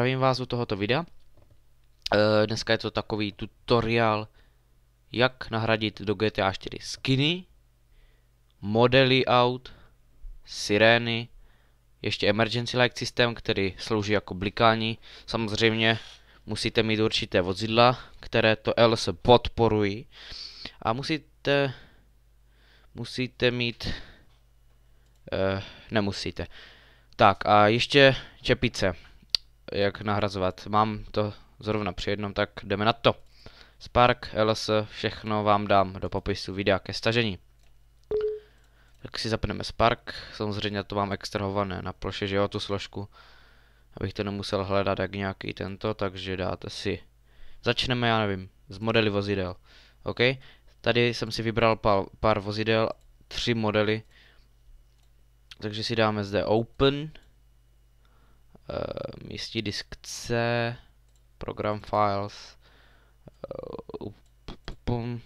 Zdravím vás u tohoto videa. Eh, dneska je to takový tutoriál, jak nahradit do GTA 4 skiny, modely aut, sirény, ještě emergency light systém, který slouží jako blikání. Samozřejmě musíte mít určité vozidla, které to LS podporují. A musíte, musíte mít, eh, nemusíte. Tak a ještě čepice jak nahrazovat. Mám to zrovna při jednom, tak jdeme na to. Spark, LS, všechno vám dám do popisu videa ke stažení. Tak si zapneme Spark, samozřejmě to mám extrahované na ploše, že jo, tu složku. Abych to nemusel hledat jak nějaký tento, takže dáte si. Začneme, já nevím, z modely vozidel. OK, tady jsem si vybral pár, pár vozidel, tři modely. Takže si dáme zde Open místní ehm, diskce, program files, eh,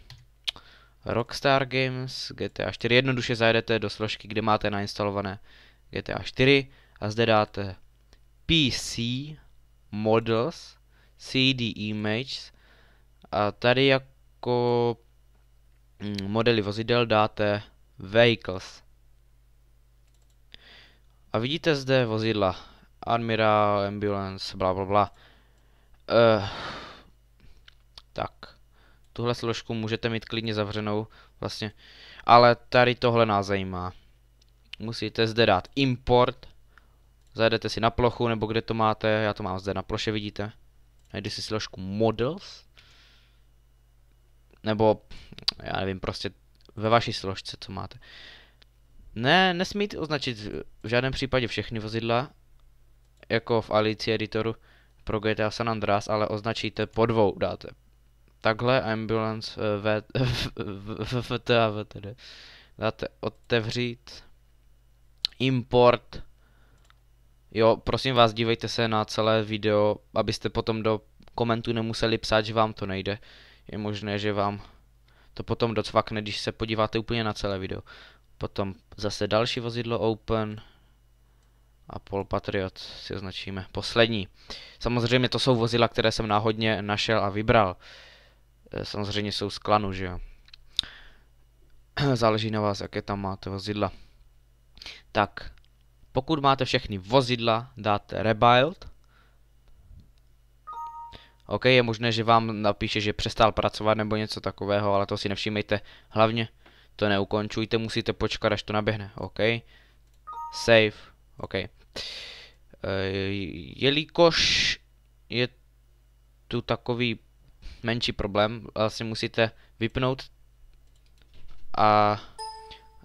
Rockstar Games, GTA 4. Jednoduše zajedete do složky, kde máte nainstalované GTA 4 a zde dáte PC Models CD Images a tady jako mm, modely vozidel dáte Vehicles. A vidíte zde vozidla Admiral, Ambulance, bla bla bla. Uh, tak. Tuhle složku můžete mít klidně zavřenou, vlastně. Ale tady tohle nás zajímá. Musíte zde dát import. Zajedete si na plochu, nebo kde to máte. Já to mám zde na ploše, vidíte. Najdu si složku models. Nebo, já nevím, prostě ve vaší složce, co máte. Ne, nesmíte označit v žádném případě všechny vozidla, jako v Alici editoru pro GTA San Andreas, ale označíte po dvou dáte. Takhle ambulance eh, v, v, v, v Dáte otevřít import. Jo, prosím vás, dívejte se na celé video, abyste potom do komentů nemuseli psát, že vám to nejde. Je možné, že vám to potom docvakne, když se podíváte úplně na celé video. Potom zase další vozidlo open, a Paul Patriot si označíme poslední. Samozřejmě to jsou vozidla, které jsem náhodně našel a vybral. Eh, samozřejmě jsou z klanu, že jo. Záleží na vás, jaké tam máte vozidla. Tak, pokud máte všechny vozidla, dáte Rebuild. OK, je možné, že vám napíše, že přestal pracovat nebo něco takového, ale to si nevšímejte. Hlavně to neukončujte, musíte počkat, až to naběhne. OK. Save. OK. Eh, jelikož je tu takový menší problém, vlastně musíte vypnout a, a,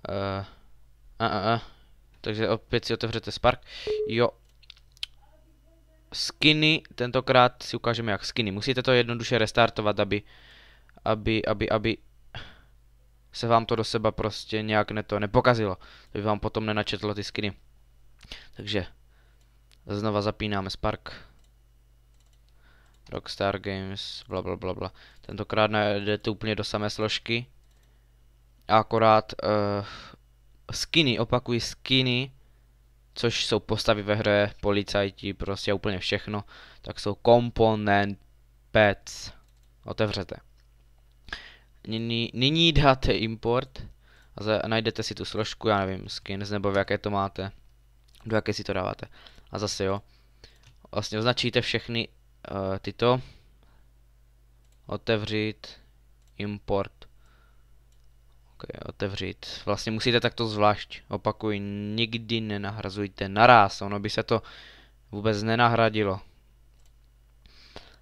eh, a, a, a takže opět si otevřete Spark. Jo. Skiny, tentokrát si ukážeme jak skiny. Musíte to jednoduše restartovat, aby, aby, aby, aby se vám to do seba prostě nějak ne to nepokazilo. To by vám potom nenačetlo ty skiny. Takže znova zapínáme Spark. Rockstar Games, bla bla bla bla. Tentokrát najdete úplně do samé složky. A akorát uh, skiny, opakují skiny, což jsou postavy ve hře, policajti, prostě úplně všechno, tak jsou komponent pets. Otevřete. Nyní, nyní dáte import a za, najdete si tu složku, já nevím, skins nebo v jaké to máte do jaké si to dáváte. A zase jo, vlastně označíte všechny uh, tyto, otevřít, import, okay, otevřít. Vlastně musíte takto zvlášť, opakuji, nikdy nenahrazujte naraz, ono by se to vůbec nenahradilo.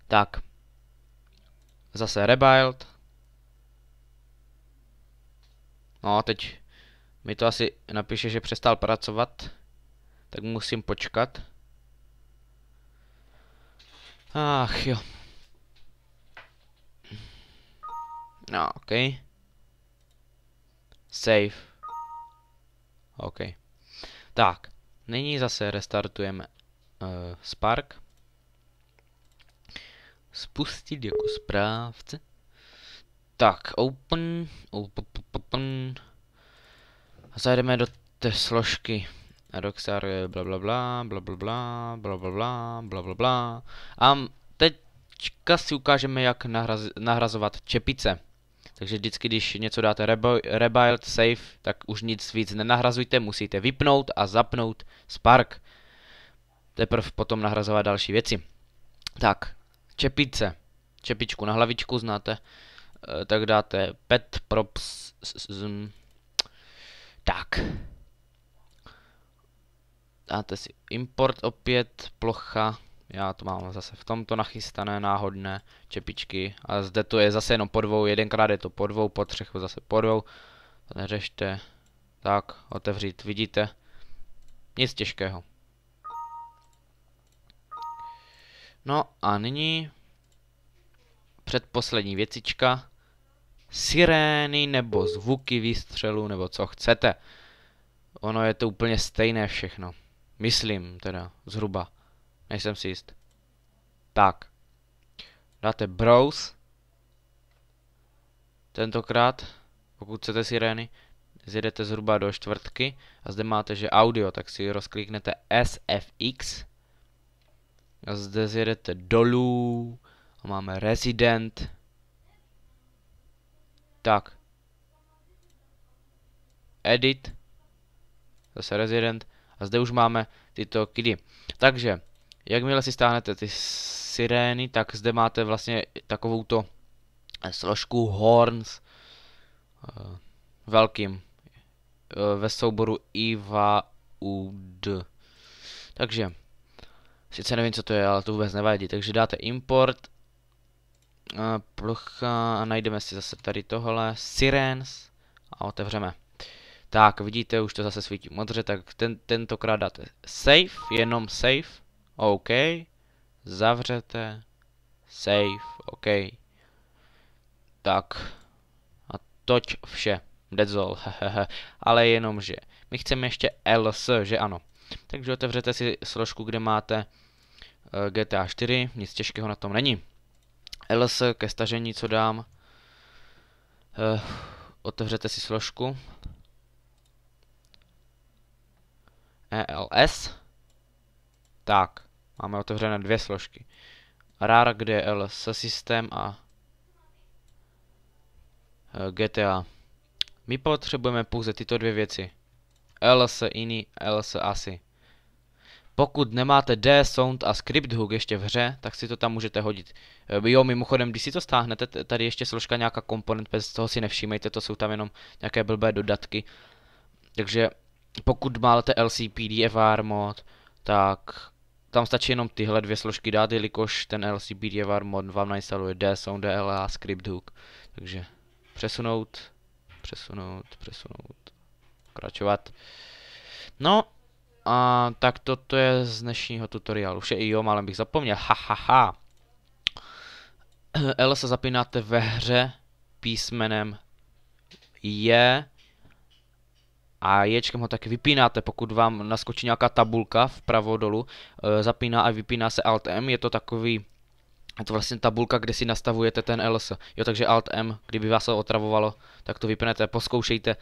Tak, zase rebuild. No, teď mi to asi napíše, že přestal pracovat tak musím počkat. Ach jo. No, ok. Save. OK. Tak, nyní zase restartujeme uh, Spark. Spustit jako správce. Tak, open, open, open. A zajdeme do té složky Rockstar je bla bla bla, bla bla bla, bla bla bla, bla bla bla. A teďka si ukážeme, jak nahraz, nahrazovat čepice. Takže vždycky, když něco dáte rebuild, save, tak už nic víc nenahrazujte, musíte vypnout a zapnout Spark. Teprve potom nahrazovat další věci. Tak, čepice. Čepičku na hlavičku znáte. E, tak dáte pet props. tak dáte si import opět, plocha, já to mám zase v tomto nachystané náhodné čepičky a zde to je zase jenom po dvou, jedenkrát je to po dvou, po třech zase po dvou, to neřešte, tak, otevřít, vidíte, nic těžkého. No a nyní předposlední věcička, sirény nebo zvuky výstřelu nebo co chcete. Ono je to úplně stejné všechno. Myslím teda, zhruba. Nejsem si jist. Tak. Dáte browse. Tentokrát, pokud chcete sirény, zjedete zhruba do čtvrtky a zde máte, že audio, tak si rozkliknete SFX. A zde zjedete dolů a máme Resident. Tak. Edit. Zase Resident a zde už máme tyto kidy. Takže, jakmile si stáhnete ty sirény, tak zde máte vlastně takovouto eh, složku horns eh, velkým eh, ve souboru ud, Takže, sice nevím, co to je, ale to vůbec nevadí. Takže dáte import, plocha a najdeme si zase tady tohle, sirens a otevřeme. Tak, vidíte, už to zase svítí modře, tak ten, tentokrát dáte save, jenom save, OK, zavřete, save, OK. Tak, a toť vše, that's all, ale jenom, že my chceme ještě else, že ano. Takže otevřete si složku, kde máte eh, GTA 4, nic těžkého na tom není. LS ke stažení, co dám. Uh, otevřete si složku. ELS. Tak, máme otevřené dvě složky. RAR, GDL se systém a e, GTA. My potřebujeme pouze tyto dvě věci. LS ini, LS asi. Pokud nemáte D, sound a script hook ještě v hře, tak si to tam můžete hodit. E, jo, mimochodem, když si to stáhnete, tady ještě složka nějaká komponent, bez toho si nevšímejte, to jsou tam jenom nějaké blbé dodatky. Takže pokud máte LCPD FR mod, tak tam stačí jenom tyhle dvě složky dát, jelikož ten LCPD FR mod vám nainstaluje DSON, a script hook. Takže přesunout, přesunout, přesunout, pokračovat. No a tak toto je z dnešního tutoriálu. Vše i jo, málem bych zapomněl, ha, ha, ha. L se zapínáte ve hře písmenem je a ječkem ho taky vypínáte, pokud vám naskočí nějaká tabulka vpravo dolů, eh, zapíná a vypíná se Alt M, je to takový je to vlastně tabulka, kde si nastavujete ten LS. Jo, takže Alt M, kdyby vás to otravovalo, tak to vypnete, poskoušejte.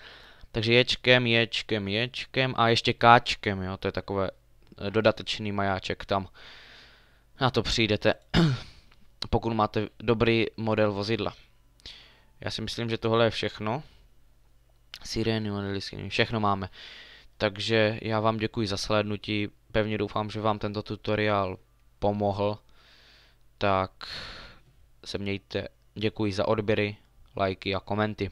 Takže ječkem, ječkem, ječkem a ještě káčkem, jo, to je takové eh, dodatečný majáček tam. Na to přijdete, pokud máte dobrý model vozidla. Já si myslím, že tohle je všechno sirény, listiny, všechno máme. Takže já vám děkuji za slednutí, pevně doufám, že vám tento tutoriál pomohl. Tak se mějte, děkuji za odběry, lajky a komenty.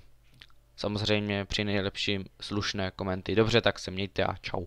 Samozřejmě při nejlepším slušné komenty. Dobře, tak se mějte a čau.